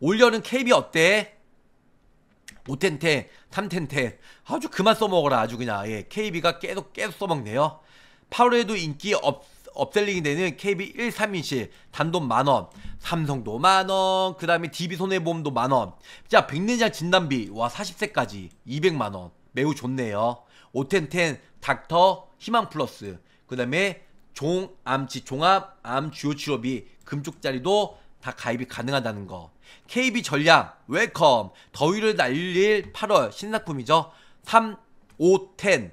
올려는 KB 어때? 5텐테3텐테 아주 그만 써먹어라 아주 그냥 예, KB가 계속 계속 써먹네요 8월에도 인기 업셀링이 되는 KB 1, 3인실 단돈 만원 삼성도 만원 그 다음에 DB손해보험도 만원 자 백내장 진단비 와 40세까지 200만원 매우 좋네요 5텐텐 닥터 희망플러스 그 다음에 종암치 종합암 주요 치료비 금쪽자리도 다 가입이 가능하다는 거. KB 전략 웰컴 더위를 날릴 8월 신상품이죠. 3, 5, 10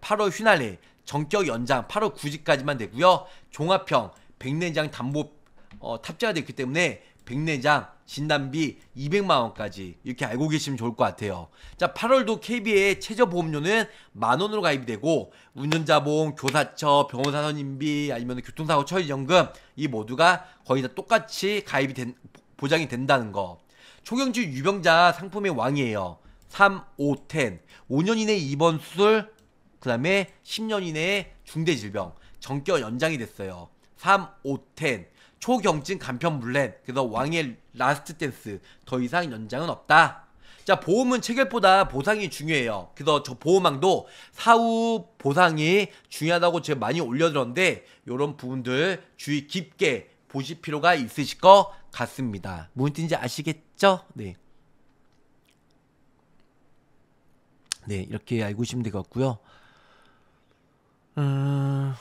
8월 휘날리 정격 연장 8월 9일까지만 되고요. 종합형 1 0 0내장 담보 어, 탑재가 되기 때문에 백내장, 진단비 200만원까지 이렇게 알고 계시면 좋을 것 같아요. 자, 8월도 KB의 최저보험료는 만원으로 가입이 되고, 운전자보험, 교사처, 병원사 선임비, 아니면 교통사고 처리연금, 이 모두가 거의 다 똑같이 가입이 된, 보장이 된다는 거. 초경주 유병자 상품의 왕이에요. 3, 5, 10. 5년 이내 입원 수술, 그 다음에 10년 이내에 중대질병, 정격 연장이 됐어요. 3, 5, 10. 초경진 간편물렛 그래서 왕의 라스트 댄스 더 이상 연장은 없다 자 보험은 체결보다 보상이 중요해요 그래서 저 보험왕도 사후 보상이 중요하다고 제가 많이 올려드렸는데 이런 부분들 주의 깊게 보실 필요가 있으실 것 같습니다 무슨 뜻인지 아시겠죠? 네. 네 이렇게 알고 오시면될것 같고요 음...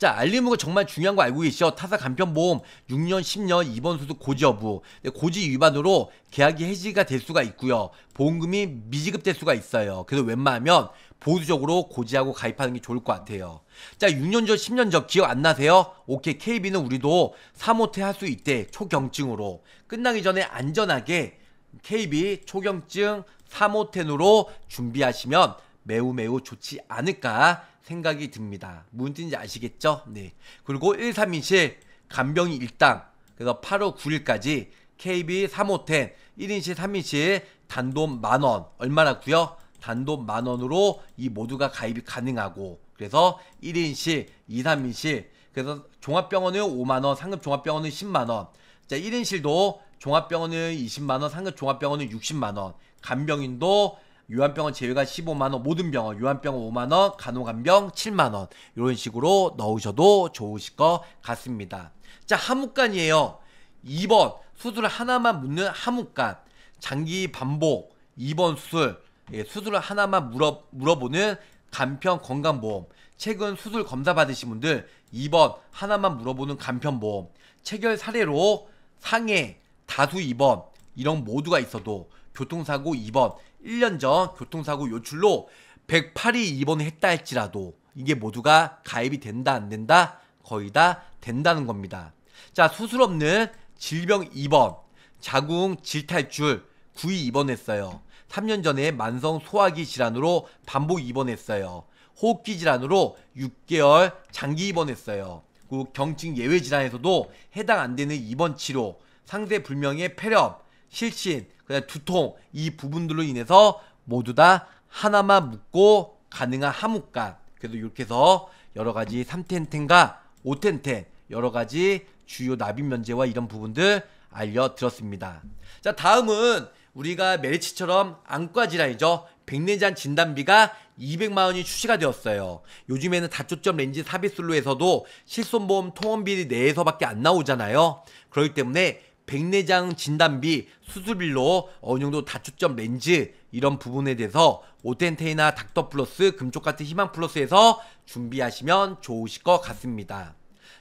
자, 알림무가 정말 중요한 거 알고 계시죠? 타사 간편보험 6년, 10년 입원 수득 고지 여부. 네, 고지 위반으로 계약이 해지가 될 수가 있고요. 보험금이 미지급될 수가 있어요. 그래서 웬만하면 보수적으로 고지하고 가입하는 게 좋을 것 같아요. 자, 6년 전, 10년 전 기억 안 나세요? 오케이, KB는 우리도 사모퇴할수 있대. 초경증으로. 끝나기 전에 안전하게 KB 초경증 사모텐으로 준비하시면 매우 매우 좋지 않을까 생각이 듭니다. 무슨 뜻인지 아시겠죠? 네. 그리고 1, 3, 27 간병이 일당 그래서 8월 9일까지 KB 3호1 1인실 3인실 단돈 만원 얼마나구요? 단돈 만원으로 이 모두가 가입이 가능하고 그래서 1인실 2, 3인실 그래서 종합병원은 5만원 상급 종합병원은 10만원 자 1인실도 종합병원은 20만원 상급 종합병원은 60만원 간병인도 요한병원 제외가 15만원, 모든 병원, 요한병원 5만원, 간호간병 7만원. 이런 식으로 넣으셔도 좋으실 것 같습니다. 자, 하무간이에요. 2번, 수술 하나만 묻는 하무간. 장기 반복, 2번 수술, 예, 수술 하나만 물어, 물어보는 간편 건강보험. 최근 수술 검사 받으신 분들 2번 하나만 물어보는 간편보험. 체결 사례로 상해, 다수 2번, 이런 모두가 있어도 교통사고 입원, 1년 전 교통사고 요출로 108이 입원했다 할지라도 이게 모두가 가입이 된다 안 된다 거의 다 된다는 겁니다. 자, 수술 없는 질병 입원, 자궁 질탈출 구이 입원했어요. 3년 전에 만성 소화기 질환으로 반복 입원했어요. 호흡기 질환으로 6개월 장기 입원했어요. 그 경증 예외 질환에서도 해당 안 되는 입원 치료, 상세 불명의 폐렴, 실신, 그다음 두통 이 부분들로 인해서 모두 다 하나만 묶고 가능한 하무간 그래서 이렇게 해서 여러 가지 3텐텐과 5텐텐 여러 가지 주요 납입 면제와 이런 부분들 알려드렸습니다. 자 다음은 우리가 메리츠처럼 안과 질환이죠. 백내장 진단비가 200만 원이 출시가 되었어요. 요즘에는 다초점 렌즈 삽입술로해서도 실손보험 통원비 내에서밖에 안 나오잖아요. 그렇기 때문에 백내장 진단비, 수술비로 어느 정도 다초점 렌즈 이런 부분에 대해서 오텐테이나 닥터 플러스 금쪽 같은 희망 플러스에서 준비하시면 좋으실 것 같습니다.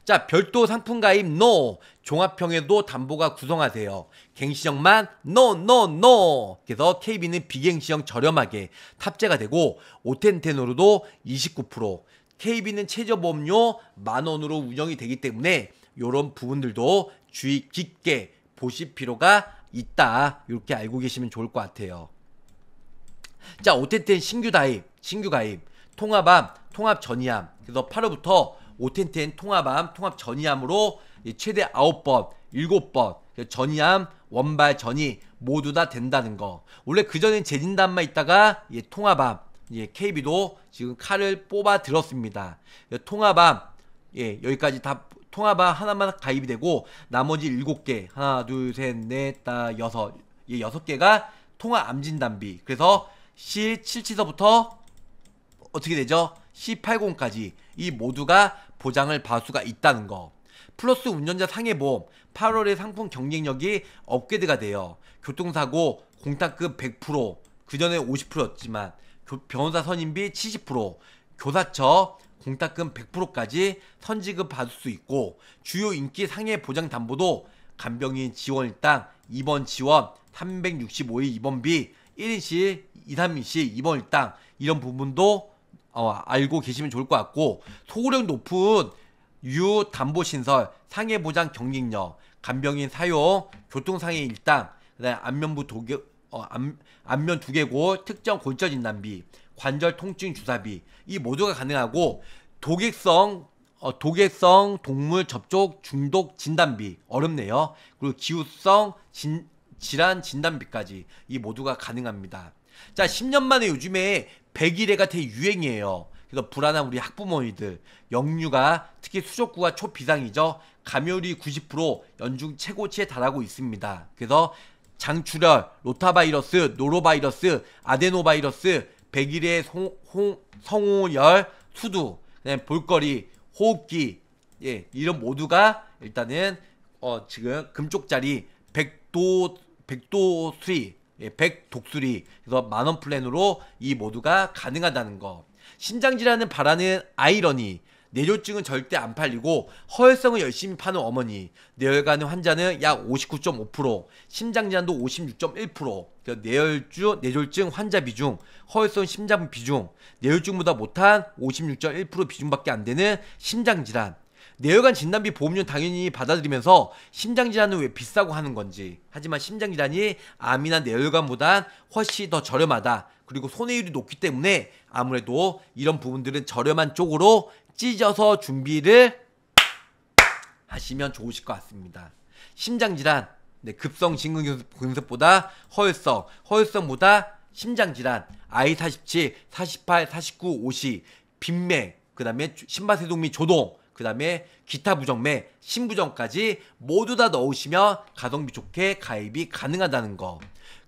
자, 별도 상품 가입 NO. 종합형에도 담보가 구성하세요. 갱신형만 NO, NO, NO. 그래서 KB는 비갱신형 저렴하게 탑재가 되고, 오텐테노로도 29%. KB는 최저보험료 만원으로 운영이 되기 때문에, 이런 부분들도 주의 깊게 보실 필요가 있다. 이렇게 알고 계시면 좋을 것 같아요. 자, 오텐텐 신규 가입, 신규 가입, 통합암, 통합 전이암. 그래서 8월부터 오텐텐 통합암, 통합 전이암으로 최대 9번, 7번, 전이암, 원발, 전이 모두 다 된다는 거. 원래 그전엔 재진단만 있다가 예, 통합암, 예, KB도 지금 칼을 뽑아 들었습니다. 통합암, 예, 여기까지 다 통합아 하나만 가입이 되고 나머지 일곱 개 하나 둘 셋 넷 다 여섯 이 여섯 개가 통화 암진 단비 그래서 C7치서부터 어떻게 되죠? C80까지 이 모두가 보장을 받을 수가 있다는 거 플러스 운전자 상해보험 8월에 상품 경쟁력이 업그레이드가 돼요 교통사고 공탁금 100%그 전에 50%였지만 변호사 선임비 70% 교사처 공탁금 100%까지 선지급 받을 수 있고 주요 인기 상해 보장 담보도 간병인 지원 일당 입원 지원 365일 입원비 1인시 2, 3인시 입원 일당 이런 부분도 어, 알고 계시면 좋을 것 같고 소구력 높은 유 담보 신설 상해 보장 경쟁력 간병인 사용 교통상해 일당 그다음 안면부 도교 어, 안, 안면 두 개고 특정 골절 진단비 관절 통증 주사비 이 모두가 가능하고 독액성 어, 독액성 동물 접촉 중독 진단비 어렵네요. 그리고 기후성 진, 질환 진단비까지 이 모두가 가능합니다. 자, 10년 만에 요즘에 100일애가 되게 유행이에요. 그래서 불안한 우리 학부모님들 영유가 특히 수족구가 초비상이죠. 감염률이 90% 연중 최고치에 달하고 있습니다. 그래서 장출혈, 로타바이러스, 노로바이러스, 아데노바이러스, 백일의 성호열, 수두, 그다음 볼거리, 호흡기, 예, 이런 모두가 일단은 어, 지금 금쪽자리 백도 백도수리, 예, 백독수리, 그래서 만원 플랜으로 이 모두가 가능하다는 거. 신장질환을 바라는 아이러니, 뇌졸증은 절대 안 팔리고 허혈성을 열심히 파는 어머니, 뇌혈관 환자는 약 59.5%, 심장질환도 56.1%, 그러니까 뇌혈주, 뇌졸증 환자 비중, 허혈성 심장 비중, 뇌혈증보다 못한 56.1% 비중밖에 안 되는 심장질환, 뇌혈관 진단비 보험료 당연히 받아들이면서 심장 질환은 왜 비싸고 하는 건지. 하지만 심장 질환이 암이나 뇌혈관보다 훨씬 더 저렴하다. 그리고 손해율이 높기 때문에 아무래도 이런 부분들은 저렴한 쪽으로 찢어서 준비를 하시면 좋으실 것 같습니다. 심장 질환, 네, 급성 심근경색보다 허혈성, 허혈성보다 심장 질환, I47, 48, 49, 50, 빈맥, 그 다음에 심바세동 및 조동, 그 다음에 기타 부정매, 신부정까지 모두 다 넣으시면 가성비 좋게 가입이 가능하다는 거.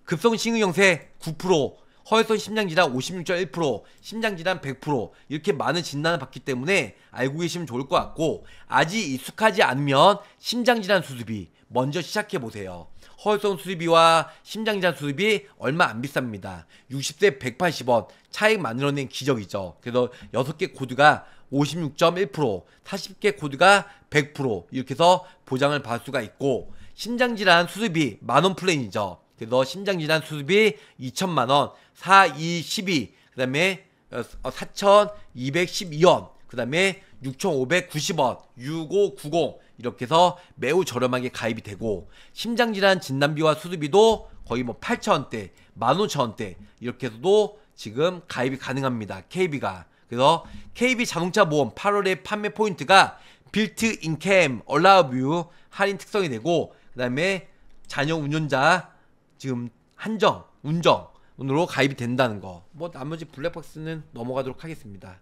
급성 심근경세 9%, 허혈성 심장질환 56.1%, 심장질환 100% 이렇게 많은 진단을 받기 때문에 알고 계시면 좋을 것 같고 아직 익숙하지 않으면 심장질환 수술비 먼저 시작해 보세요. 허울성 수리비와 심장장 수리비 얼마 안 비쌉니다. 6 0세 180원 차액 만들어낸 기적이죠. 그래서 6개 코드가 56.1%, 40개 코드가 100% 이렇게 해서 보장을 받을 수가 있고 심장질환 수술비 만원 플랜이죠. 그래서 심장질환 수술비 2천만원, 4, 2, 12, 그 다음에 4,212원, 그 다음에 6,590원, 6590, 이렇게 해서 매우 저렴하게 가입이 되고 심장질환 진단비와 수술비도 거의 뭐8천원대 15,000원대 이렇게 해서도 지금 가입이 가능합니다. KB가. 그래서 KB 자동차 보험 8월에 판매 포인트가 빌트 인캠, 얼라뷰 할인 특성이 되고 그다음에 자녀 운전자 지금 한정, 운정 으로 가입이 된다는 거. 뭐 나머지 블랙박스는 넘어가도록 하겠습니다.